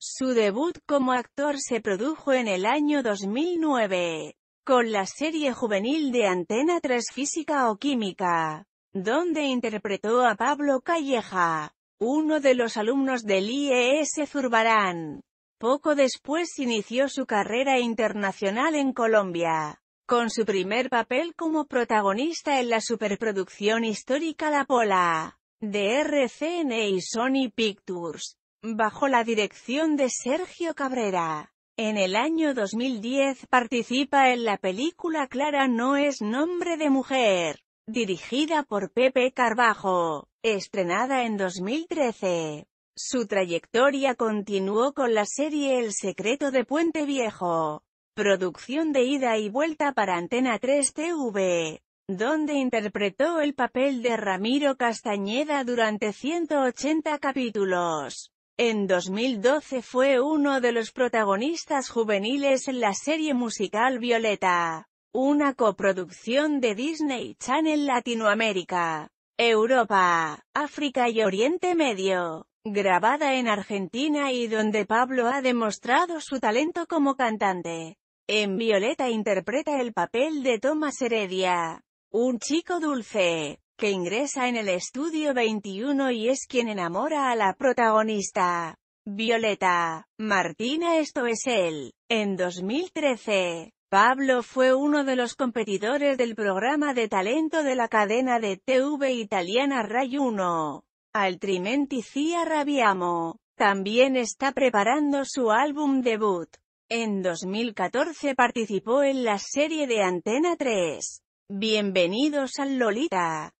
Su debut como actor se produjo en el año 2009, con la serie juvenil de Antena 3 Física o Química, donde interpretó a Pablo Calleja, uno de los alumnos del IES Zurbarán. Poco después inició su carrera internacional en Colombia, con su primer papel como protagonista en la superproducción histórica La Pola, de RCN y Sony Pictures bajo la dirección de Sergio Cabrera. En el año 2010 participa en la película Clara no es nombre de mujer, dirigida por Pepe Carbajo, estrenada en 2013. Su trayectoria continuó con la serie El secreto de Puente Viejo, producción de ida y vuelta para Antena 3 TV, donde interpretó el papel de Ramiro Castañeda durante 180 capítulos. En 2012 fue uno de los protagonistas juveniles en la serie musical Violeta, una coproducción de Disney Channel Latinoamérica, Europa, África y Oriente Medio, grabada en Argentina y donde Pablo ha demostrado su talento como cantante. En Violeta interpreta el papel de Tomás Heredia, un chico dulce, que ingresa en el estudio 21 y es quien enamora a la protagonista. Violeta. Martina esto es él. En 2013, Pablo fue uno de los competidores del programa de talento de la cadena de TV italiana Rai 1. Altrimenti si Rabiamo. También está preparando su álbum debut. En 2014 participó en la serie de Antena 3. Bienvenidos al Lolita.